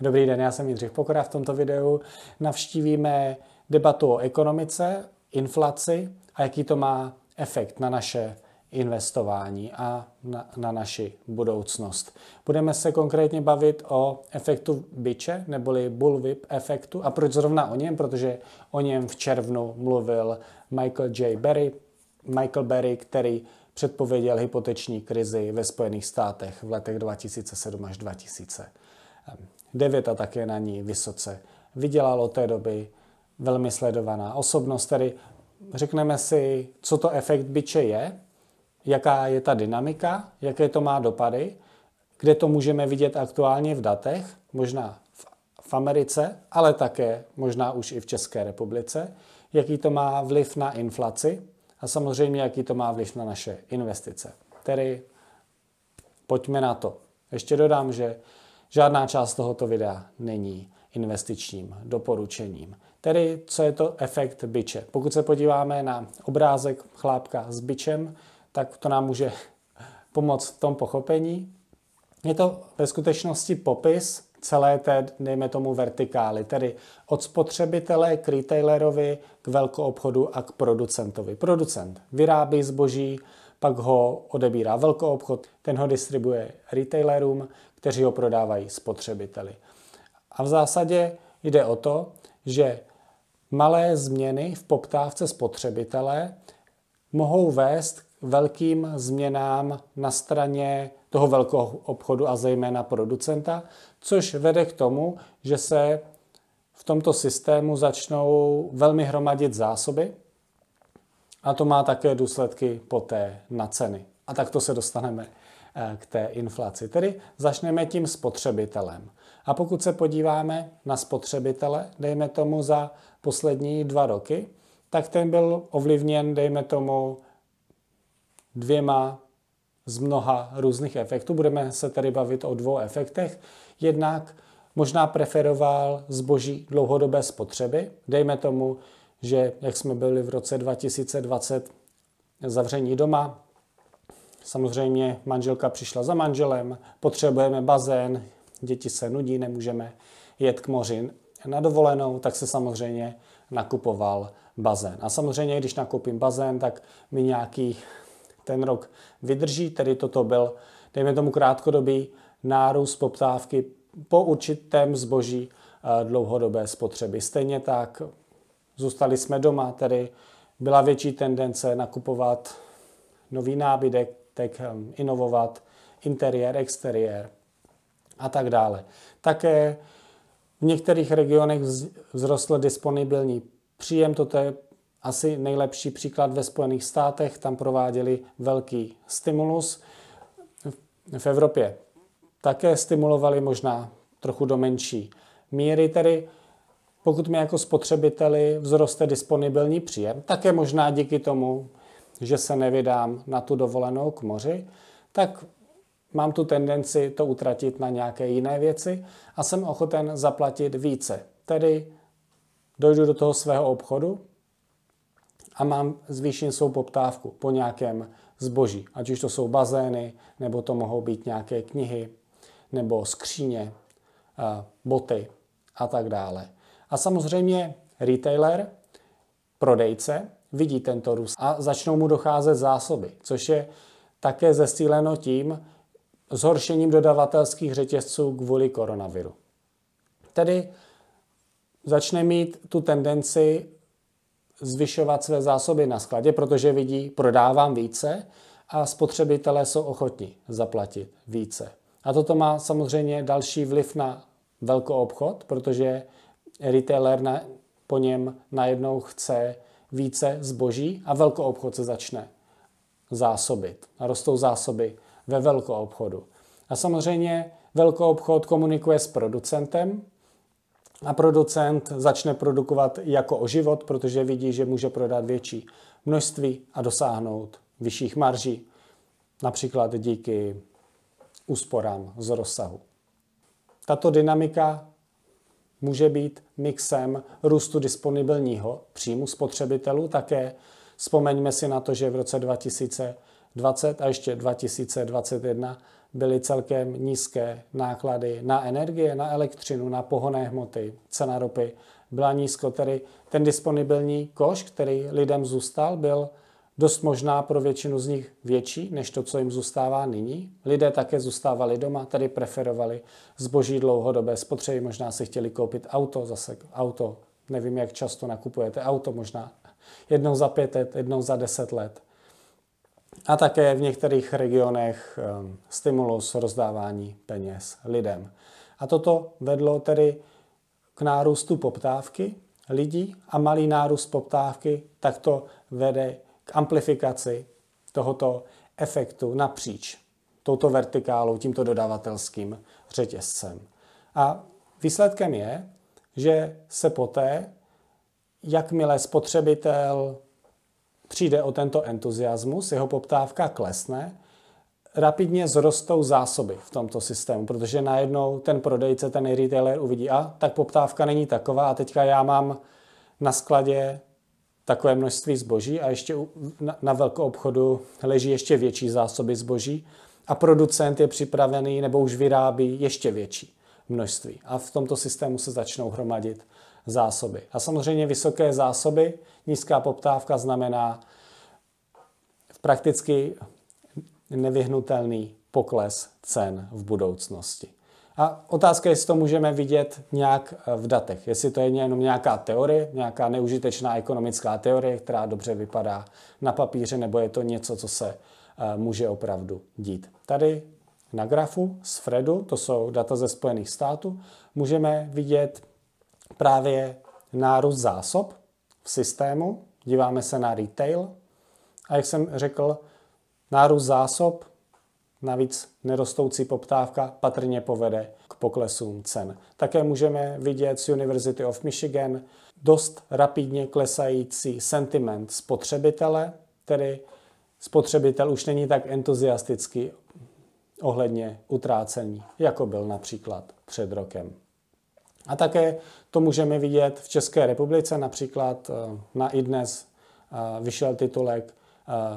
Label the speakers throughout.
Speaker 1: Dobrý den, já jsem Jindřich Pokora. V tomto videu navštívíme debatu o ekonomice, inflaci a jaký to má efekt na naše investování a na, na naši budoucnost. Budeme se konkrétně bavit o efektu biče, neboli bullwhip efektu. A proč zrovna o něm? Protože o něm v červnu mluvil Michael J. Berry, Michael Berry, který předpověděl hypoteční krizi ve Spojených státech v letech 2007 až 2000. Devěta také na ní vysoce vydělal od té doby, velmi sledovaná osobnost, tedy řekneme si, co to efekt byče je, jaká je ta dynamika, jaké to má dopady, kde to můžeme vidět aktuálně v datech, možná v Americe, ale také možná už i v České republice, jaký to má vliv na inflaci a samozřejmě, jaký to má vliv na naše investice. Tedy pojďme na to. Ještě dodám, že Žádná část tohoto videa není investičním doporučením. Tedy, co je to efekt byče? Pokud se podíváme na obrázek chlápka s byčem, tak to nám může pomoct v tom pochopení. Je to ve skutečnosti popis celé té, dejme tomu, vertikály, tedy od spotřebitele k retailerovi, k velkoobchodu a k producentovi. Producent vyrábí zboží, pak ho odebírá velkoobchod, ten ho distribuje retailerům, kteří ho prodávají spotřebiteli. A v zásadě jde o to, že malé změny v poptávce spotřebitele mohou vést k velkým změnám na straně toho velkého obchodu a zejména producenta, což vede k tomu, že se v tomto systému začnou velmi hromadit zásoby a to má také důsledky poté na ceny. A tak to se dostaneme Eh, k té inflaci. Tedy začneme tím spotřebitelem. A pokud se podíváme na spotřebitele, dejme tomu za poslední dva roky, tak ten byl ovlivněn, dejme tomu, dvěma z mnoha různých efektů. Budeme se tady bavit o dvou efektech. Jednak možná preferoval zboží dlouhodobé spotřeby. Dejme tomu, že jak jsme byli v roce 2020 zavření doma, Samozřejmě manželka přišla za manželem, potřebujeme bazén, děti se nudí, nemůžeme jet k moři na dovolenou, tak se samozřejmě nakupoval bazén. A samozřejmě, když nakoupím bazén, tak mi nějaký ten rok vydrží, tedy toto byl, dejme tomu krátkodobý nárůst poptávky po určitém zboží eh, dlouhodobé spotřeby. Stejně tak zůstali jsme doma, tedy byla větší tendence nakupovat nový nábytek, tak ehm, inovovat interiér, exteriér a tak dále. Také v některých regionech vzrostl disponibilní příjem, toto je asi nejlepší příklad ve Spojených státech, tam prováděli velký stimulus. V Evropě také stimulovali možná trochu do menší míry, tedy pokud mi jako spotřebiteli vzroste disponibilní příjem, také možná díky tomu, že se nevydám na tu dovolenou k moři, tak mám tu tendenci to utratit na nějaké jiné věci a jsem ochoten zaplatit více. Tedy dojdu do toho svého obchodu a mám zvýšen svou poptávku po nějakém zboží. Ať už to jsou bazény, nebo to mohou být nějaké knihy, nebo skříně, boty a tak dále. A samozřejmě retailer, prodejce, vidí tento růst a začnou mu docházet zásoby, což je také zesíleno tím zhoršením dodavatelských řetězců kvůli koronaviru. Tedy začne mít tu tendenci zvyšovat své zásoby na skladě, protože vidí, prodávám více a spotřebitelé jsou ochotní zaplatit více. A toto má samozřejmě další vliv na velkou obchod, protože retailer na, po něm najednou chce více zboží a velkoobchod se začne zásobit. A rostou zásoby ve velkoobchodu. A samozřejmě velkoobchod komunikuje s producentem a producent začne produkovat jako o život, protože vidí, že může prodat větší množství a dosáhnout vyšších marží, například díky úsporám z rozsahu. Tato dynamika může být mixem růstu disponibilního příjmu spotřebitelů také. Vzpomeňme si na to, že v roce 2020 a ještě 2021 byly celkem nízké náklady na energie, na elektřinu, na pohonné hmoty, cena ropy byla nízko, tedy ten disponibilní koš, který lidem zůstal, byl dost možná pro většinu z nich větší než to, co jim zůstává nyní. Lidé také zůstávali doma, tedy preferovali zboží dlouhodobé spotřeby, možná si chtěli koupit auto, zase auto, nevím, jak často nakupujete auto, možná jednou za pět let, jednou za deset let. A také v některých regionech ehm, stimulus rozdávání peněz lidem. A toto vedlo tedy k nárůstu poptávky lidí a malý nárůst poptávky takto vede k amplifikaci tohoto efektu napříč touto vertikálou, tímto dodavatelským řetězcem. A výsledkem je, že se poté, jakmile spotřebitel přijde o tento entuziasmus, jeho poptávka klesne, rapidně zrostou zásoby v tomto systému, protože najednou ten prodejce, ten retailer uvidí, a tak poptávka není taková a teďka já mám na skladě takové množství zboží a ještě na, na velkou obchodu leží ještě větší zásoby zboží a producent je připravený nebo už vyrábí ještě větší množství. A v tomto systému se začnou hromadit zásoby. A samozřejmě vysoké zásoby, nízká poptávka znamená prakticky nevyhnutelný pokles cen v budoucnosti. A otázka je, jestli to můžeme vidět nějak eh, v datech. Jestli to je jenom nějaká teorie, nějaká neužitečná ekonomická teorie, která dobře vypadá na papíře, nebo je to něco, co se eh, může opravdu dít. Tady na grafu z Fredu, to jsou data ze Spojených států, můžeme vidět právě nárůst zásob v systému. Díváme se na retail. A jak jsem řekl, nárůst zásob Navíc nerostoucí poptávka patrně povede k poklesům cen. Také můžeme vidět z University of Michigan dost rapidně klesající sentiment spotřebitele, tedy spotřebitel už není tak entuziastický ohledně utrácení, jako byl například před rokem. A také to můžeme vidět v České republice, například eh, na iDnes eh, vyšel titulek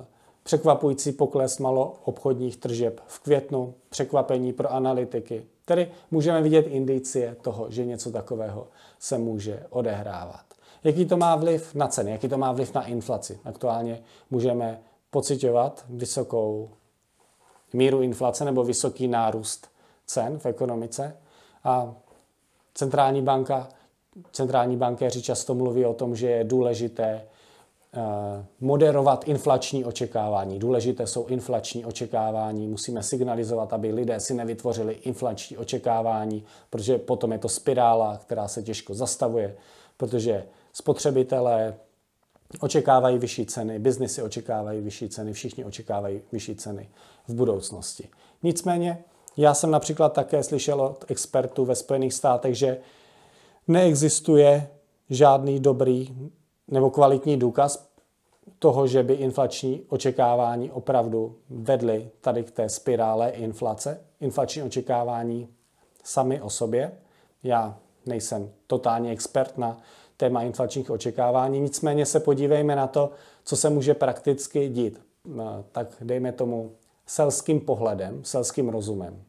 Speaker 1: eh, překvapující pokles maloobchodních tržeb v květnu, překvapení pro analytiky. Tedy můžeme vidět indicie toho, že něco takového se může odehrávat. Jaký to má vliv na ceny, jaký to má vliv na inflaci? Aktuálně můžeme pocitovat vysokou míru inflace nebo vysoký nárůst cen v ekonomice. A centrální banka, centrální bankéři často mluví o tom, že je důležité Eh, moderovat inflační očekávání. Důležité jsou inflační očekávání. Musíme signalizovat, aby lidé si nevytvořili inflační očekávání, protože potom je to spirála, která se těžko zastavuje, protože spotřebitelé očekávají vyšší ceny, biznesy očekávají vyšší ceny, všichni očekávají vyšší ceny v budoucnosti. Nicméně, já jsem například také slyšel od expertů ve Spojených státech, že neexistuje žádný dobrý nebo kvalitní důkaz toho, že by inflační očekávání opravdu vedly tady k té spirále inflace. Inflační očekávání sami o sobě. Já nejsem totálně expert na téma inflačních očekávání, nicméně se podívejme na to, co se může prakticky dít. Eh, tak dejme tomu selským pohledem, selským rozumem.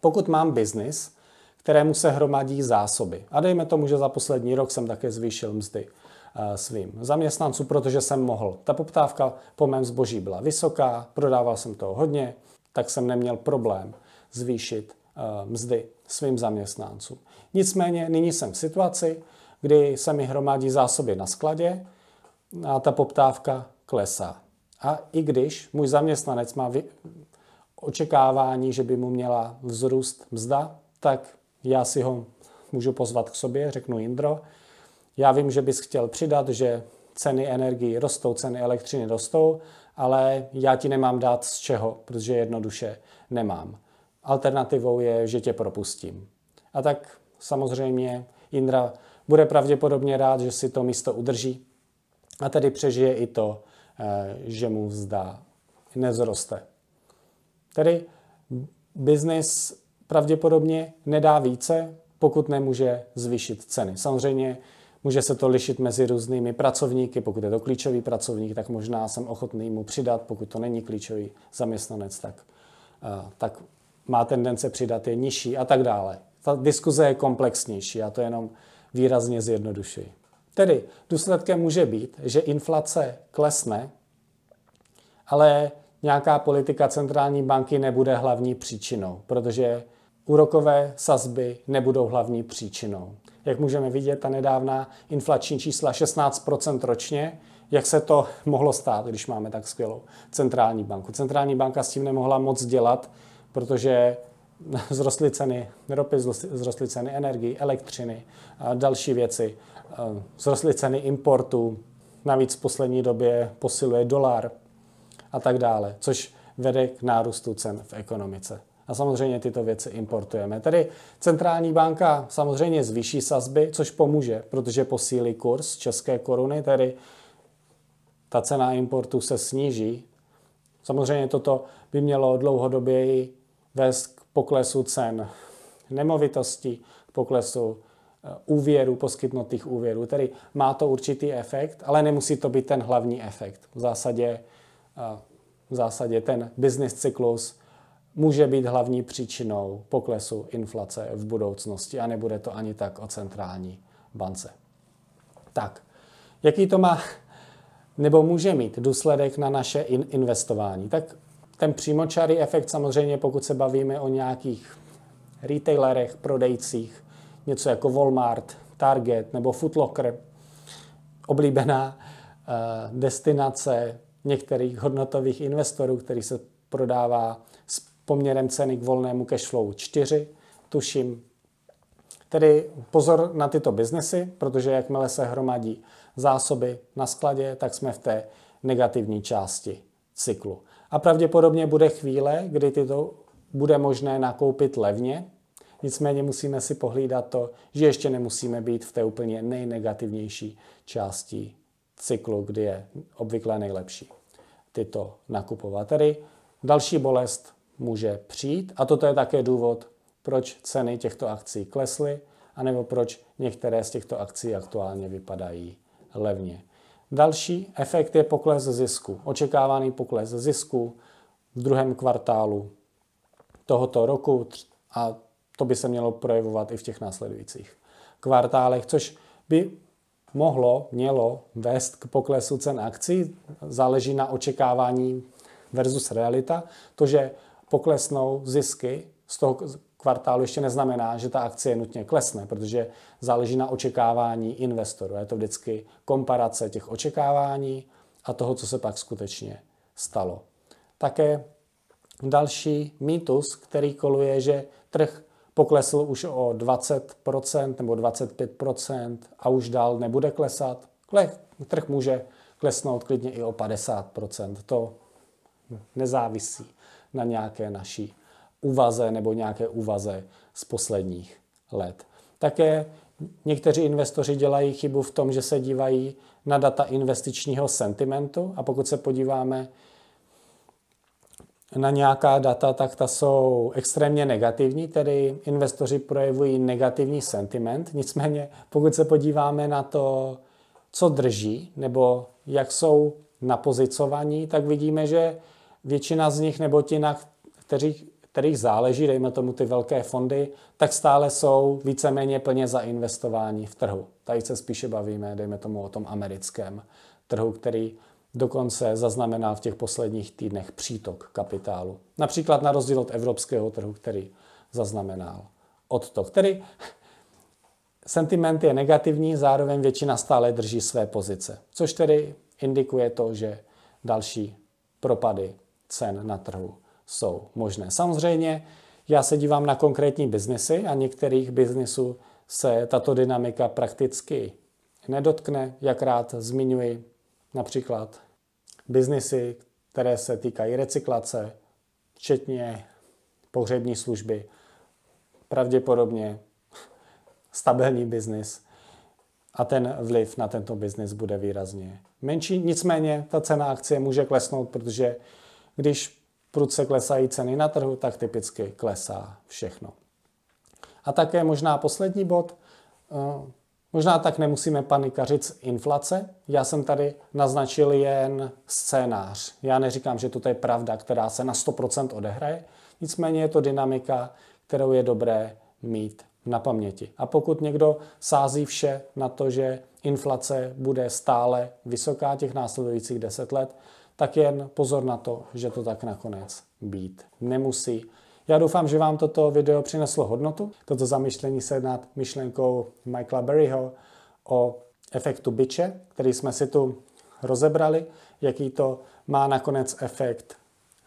Speaker 1: Pokud mám biznis, kterému se hromadí zásoby, a dejme tomu, že za poslední rok jsem také zvýšil mzdy, Eh, svým zaměstnancům, protože jsem mohl. Ta poptávka po mém zboží byla vysoká, prodával jsem toho hodně, tak jsem neměl problém zvýšit eh, mzdy svým zaměstnancům. Nicméně nyní jsem v situaci, kdy se mi hromadí zásoby na skladě a ta poptávka klesá. A i když můj zaměstnanec má očekávání, že by mu měla vzrůst mzda, tak já si ho můžu pozvat k sobě, řeknu Indro, já vím, že bys chtěl přidat, že ceny energii rostou, ceny elektřiny rostou, ale já ti nemám dát z čeho, protože jednoduše nemám. Alternativou je, že tě propustím. A tak samozřejmě Indra bude pravděpodobně rád, že si to místo udrží a tedy přežije i to, eh, že mu vzdá nezroste. Tedy biznis pravděpodobně nedá více, pokud nemůže zvýšit ceny. Samozřejmě Může se to lišit mezi různými pracovníky. Pokud je to klíčový pracovník, tak možná jsem ochotný mu přidat. Pokud to není klíčový zaměstnanec, tak, eh, tak má tendence přidat je nižší a tak dále. Ta diskuze je komplexnější, a to jenom výrazně zjednodušuji. Tedy důsledkem může být, že inflace klesne, ale nějaká politika centrální banky nebude hlavní příčinou, protože úrokové sazby nebudou hlavní příčinou jak můžeme vidět, ta nedávná inflační čísla 16% ročně, jak se to mohlo stát, když máme tak skvělou centrální banku. Centrální banka s tím nemohla moc dělat, protože zrostly ceny ropy, zrostly ceny energii, elektřiny, další věci, ehm, zrostly ceny importu, navíc v poslední době posiluje dolar a tak dále, což vede k nárůstu cen v ekonomice a samozřejmě tyto věci importujeme. Tedy centrální banka samozřejmě zvýší sazby, což pomůže, protože posílí kurz české koruny, tedy ta cena importu se sníží. Samozřejmě toto by mělo dlouhodoběji vést k poklesu cen nemovitosti, k poklesu eh, úvěru, poskytnutých úvěrů. Tedy má to určitý efekt, ale nemusí to být ten hlavní efekt. V zásadě, eh, v zásadě ten business cyklus může být hlavní příčinou poklesu inflace v budoucnosti a nebude to ani tak o centrální bance. Tak, jaký to má nebo může mít důsledek na naše in- investování? Tak ten přímočarý efekt samozřejmě, pokud se bavíme o nějakých retailerech, prodejcích, něco jako Walmart, Target nebo Footlocker, oblíbená uh, destinace některých hodnotových investorů, který se prodává poměrem ceny k volnému cashflow 4, tuším. Tedy pozor na tyto biznesy, protože jakmile se hromadí zásoby na skladě, tak jsme v té negativní části cyklu. A pravděpodobně bude chvíle, kdy tyto bude možné nakoupit levně, nicméně musíme si pohlídat to, že ještě nemusíme být v té úplně nejnegativnější části cyklu, kdy je obvykle nejlepší tyto nakupovat. Tedy další bolest může přijít. A toto je také důvod, proč ceny těchto akcí klesly, anebo proč některé z těchto akcí aktuálně vypadají levně. Další efekt je pokles zisku. Očekávaný pokles zisku v druhém kvartálu tohoto roku a to by se mělo projevovat i v těch následujících kvartálech, což by mohlo, mělo vést k poklesu cen akcí. Záleží na očekávání versus realita. To, že poklesnou zisky z toho kvartálu, ještě neznamená, že ta akcie nutně klesne, protože záleží na očekávání investorů. Je to vždycky komparace těch očekávání a toho, co se pak skutečně stalo. Také další mýtus, který koluje, že trh poklesl už o 20% nebo 25% a už dál nebude klesat. Trh může klesnout klidně i o 50%. To nezávisí na nějaké naší uvaze nebo nějaké uvaze z posledních let. Také někteří investoři dělají chybu v tom, že se dívají na data investičního sentimentu a pokud se podíváme na nějaká data, tak ta jsou extrémně negativní, tedy investoři projevují negativní sentiment. Nicméně, pokud se podíváme na to, co drží nebo jak jsou napozicovaní, tak vidíme, že většina z nich nebo ti, na kterých, kterých záleží, dejme tomu ty velké fondy, tak stále jsou víceméně plně zainvestováni v trhu. Tady se spíše bavíme, dejme tomu o tom americkém trhu, který dokonce zaznamenal v těch posledních týdnech přítok kapitálu. Například na rozdíl od evropského trhu, který zaznamenal odtok. který sentiment je negativní, zároveň většina stále drží své pozice, což tedy indikuje to, že další propady cen na trhu jsou možné. Samozřejmě já se dívám na konkrétní biznesy a některých biznesů se tato dynamika prakticky nedotkne. Jak rád zmiňuji například biznesy, které se týkají recyklace, včetně pohřební služby, pravděpodobně stabilní biznis a ten vliv na tento biznis bude výrazně menší. Nicméně ta cena akcie může klesnout, protože když prudce klesají ceny na trhu, tak typicky klesá všechno. A také možná poslední bod, eh, možná tak nemusíme panikařit z inflace. Já jsem tady naznačil jen scénář. Já neříkám, že to je pravda, která se na 100% odehraje, nicméně je to dynamika, kterou je dobré mít na paměti. A pokud někdo sází vše na to, že inflace bude stále vysoká těch následujících 10 let, tak jen pozor na to, že to tak nakonec být nemusí. Já doufám, že vám toto video přineslo hodnotu, toto zamyšlení se nad myšlenkou Michaela Berryho o efektu byče, který jsme si tu rozebrali, jaký to má nakonec efekt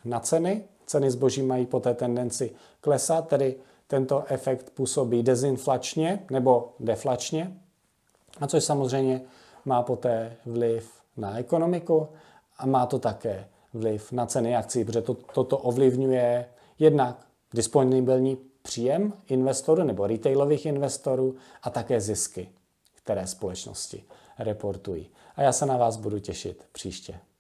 Speaker 1: na ceny. Ceny zboží mají poté tendenci klesat, tedy tento efekt působí dezinflačně nebo deflačně, a což samozřejmě má poté vliv na ekonomiku a má to také vliv na ceny akcí, protože to, toto ovlivňuje jednak disponibilní příjem investorů nebo retailových investorů a také zisky, které společnosti reportují. A já se na vás budu těšit příště.